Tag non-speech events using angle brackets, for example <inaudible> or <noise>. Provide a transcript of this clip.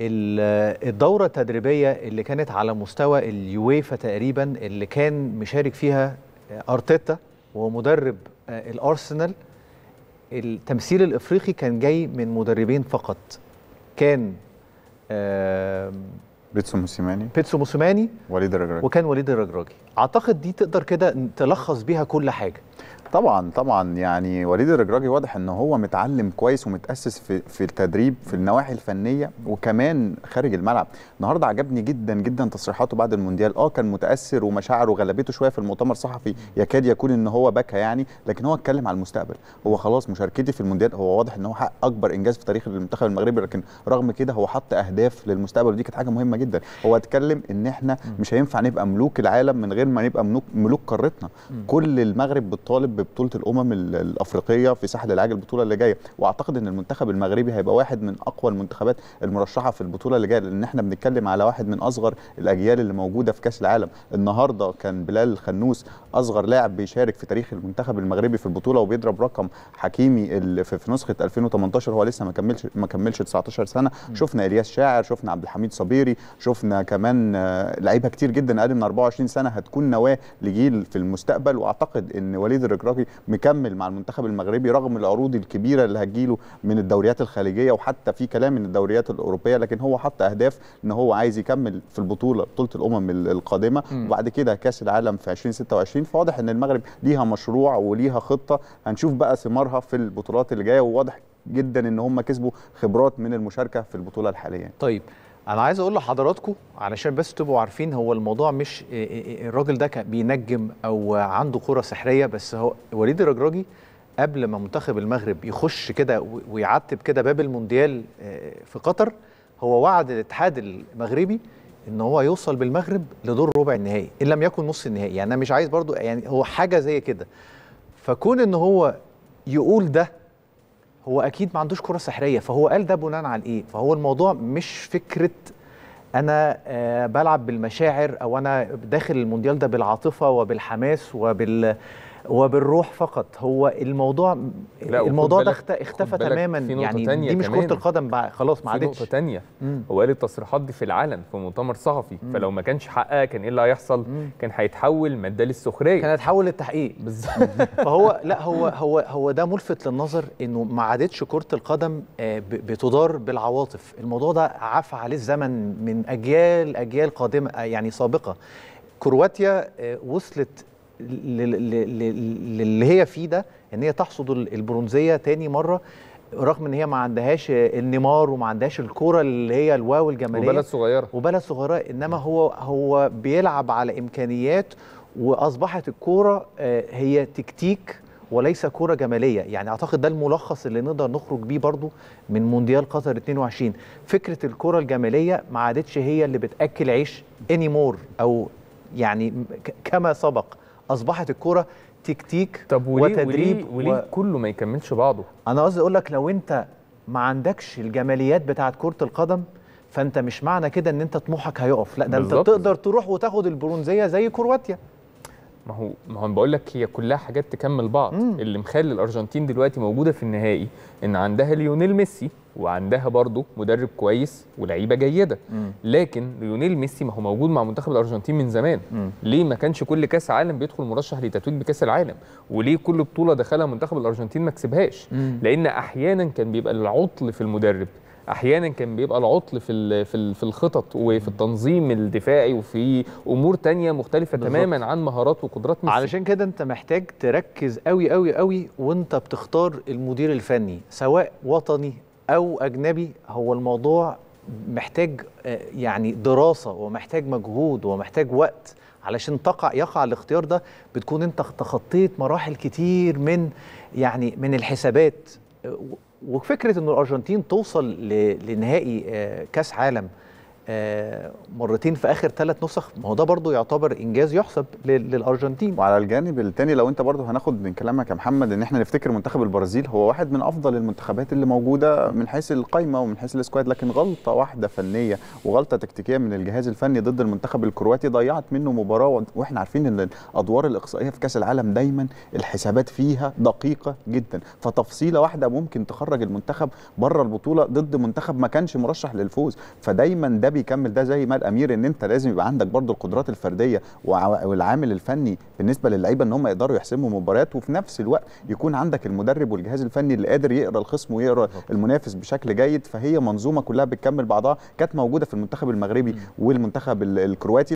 الدورة التدريبية اللي كانت على مستوى اليويفا تقريبا اللي كان مشارك فيها أرتيتا ومدرب آه، الأرسنال التمثيل الإفريقي كان جاي من مدربين فقط كان بيتسو موسيماني بيتسو موسيماني وليد الرجراجي وكان وليد الرجراجي أعتقد دي تقدر كده تلخص بيها كل حاجة طبعا طبعا يعني وليد الرجراجي واضح ان هو متعلم كويس ومتاسس في في التدريب في النواحي الفنيه وكمان خارج الملعب النهارده عجبني جدا جدا تصريحاته بعد المونديال اه كان متاثر ومشاعره غلبته شويه في المؤتمر الصحفي يكاد يكون ان هو بكى يعني لكن هو اتكلم على المستقبل هو خلاص مشاركتي في المونديال هو واضح ان هو حقق اكبر انجاز في تاريخ المنتخب المغربي لكن رغم كده هو حط اهداف للمستقبل ودي كانت حاجه مهمه جدا هو اتكلم ان احنا مش هينفع نبقى ملوك العالم من غير ما نبقى ملوك ملوك قارتنا كل المغرب بالطالب طالب ببطوله الامم الافريقيه في ساحل العاج البطوله اللي جايه واعتقد ان المنتخب المغربي هيبقى واحد من اقوى المنتخبات المرشحه في البطوله اللي جايه لان احنا بنتكلم على واحد من اصغر الاجيال اللي موجوده في كاس العالم النهارده كان بلال الخنوس اصغر لاعب بيشارك في تاريخ المنتخب المغربي في البطوله وبيضرب رقم حكيمي في نسخه 2018 هو لسه ما كملش ما كملش 19 سنه شفنا الياس شاعر شفنا عبد الحميد صبيري شفنا كمان آه، لعيبه كتير جدا اقل من 24 سنه هتكون نواه لجيل في المستقبل واعتقد ان وليد حميد مكمل مع المنتخب المغربي رغم العروض الكبيره اللي هتجيله من الدوريات الخليجيه وحتى في كلام من الدوريات الاوروبيه لكن هو حط اهداف ان هو عايز يكمل في البطوله بطوله الامم القادمه م. وبعد كده كاس العالم في 2026 فواضح ان المغرب ليها مشروع وليها خطه هنشوف بقى ثمارها في البطولات اللي جايه وواضح جدا ان هم كسبوا خبرات من المشاركه في البطوله الحاليه طيب انا عايز اقول لحضراتكم علشان بس تبقوا عارفين هو الموضوع مش الراجل ده كان بينجم او عنده كره سحريه بس هو وليد الرجراجي قبل ما منتخب المغرب يخش كده ويعتب كده باب المونديال آه، في قطر هو وعد الاتحاد المغربي ان هو يوصل بالمغرب لدور ربع النهائي ان لم يكن نص النهائي يعني انا مش عايز برضو يعني هو حاجه زي كده فكون ان هو يقول ده هو اكيد ما عندوش كره سحريه فهو قال ده بناء على ايه فهو الموضوع مش فكره انا آه، بلعب بالمشاعر او انا داخل المونديال ده بالعاطفه وبالحماس وبال وبالروح فقط هو الموضوع لا الموضوع ده اختفى تماما يعني تانية دي مش كره القدم بقى خلاص ما عادتش نقطه ثانيه هو قال التصريحات دي في العلن في مؤتمر صحفي مم. فلو ما كانش حققها كان ايه اللي هيحصل مم. كان هيتحول ماده للسخريه كان هيتحول للتحقيق بالظبط <laughs> فهو لا هو هو هو ده ملفت للنظر انه ما عادتش كره القدم آه، بتدار بالعواطف الموضوع ده عفى عليه الزمن من اجيال اجيال قادمه آه، يعني سابقه كرواتيا آه، وصلت للي هي فيه ده ان هي تحصد البرونزيه تاني مره رغم ان هي ما عندهاش النمار وما عندهاش الكوره اللي هي الواو الجماليه وبلد صغيره وبلد صغيره انما هو هو بيلعب على امكانيات واصبحت الكوره آه، هي تكتيك وليس كوره جماليه يعني اعتقد ده الملخص اللي نقدر نخرج بيه برضو من مونديال قطر 22 فكره الكوره الجماليه ما عادتش هي اللي بتاكل عيش اني مور او يعني كما سبق اصبحت الكوره تكتيك طب وليه وتدريب وليه, وليه و... كله ما يكملش بعضه انا قصدي اقول لك لو انت ما عندكش الجماليات بتاعه كره القدم فانت مش معنى كده ان انت طموحك هيقف لا ده انت تقدر تروح وتاخد البرونزيه زي كرواتيا ما هو ما هو بقول لك هي كلها حاجات تكمل بعض مم. اللي مخلي الارجنتين دلوقتي موجوده في النهائي ان عندها ليونيل ميسي وعندها برضه مدرب كويس ولعيبه جيده مم. لكن ليونيل ميسي ما هو موجود مع منتخب الارجنتين من زمان مم. ليه ما كانش كل كاس عالم بيدخل مرشح لتتويج بكاس العالم وليه كل بطوله دخلها منتخب الارجنتين ما كسبهاش لان احيانا كان بيبقى العطل في المدرب احيانا كان بيبقى العطل في في الخطط وفي التنظيم الدفاعي وفي امور تانية مختلفه بالزبط. تماما عن مهارات وقدرات ميسي علشان كده انت محتاج تركز قوي قوي قوي وانت بتختار المدير الفني سواء وطني او اجنبي هو الموضوع محتاج آه، يعني دراسه ومحتاج مجهود ومحتاج وقت علشان تقع يقع الاختيار ده بتكون انت تخطيت مراحل كتير من يعني من الحسابات وفكره ان الارجنتين توصل لنهائي آه، كاس عالم آه، مرتين في اخر ثلاث نسخ ما هو ده برضه يعتبر انجاز يحسب للارجنتين وعلى الجانب الثاني لو انت برضه هناخد من كلامك يا محمد ان احنا نفتكر منتخب البرازيل هو واحد من افضل المنتخبات اللي موجوده من حيث القايمه ومن حيث السكواد لكن غلطه واحده فنيه وغلطه تكتيكيه من الجهاز الفني ضد المنتخب الكرواتي ضيعت منه مباراه واحنا عارفين ان الادوار الاقصائيه في كاس العالم دايما الحسابات فيها دقيقه جدا فتفصيله واحده ممكن تخرج المنتخب بره البطوله ضد منتخب ما كانش مرشح للفوز فدايما ده بيكمل ده زي ما الامير ان انت لازم يبقى عندك برضو القدرات الفرديه والعامل الفني بالنسبه للعيبه ان هم يقدروا يحسموا مباريات وفي نفس الوقت يكون عندك المدرب والجهاز الفني اللي قادر يقرا الخصم ويقرا المنافس بشكل جيد فهي منظومه كلها بتكمل بعضها كانت موجوده في المنتخب المغربي والمنتخب الكرواتي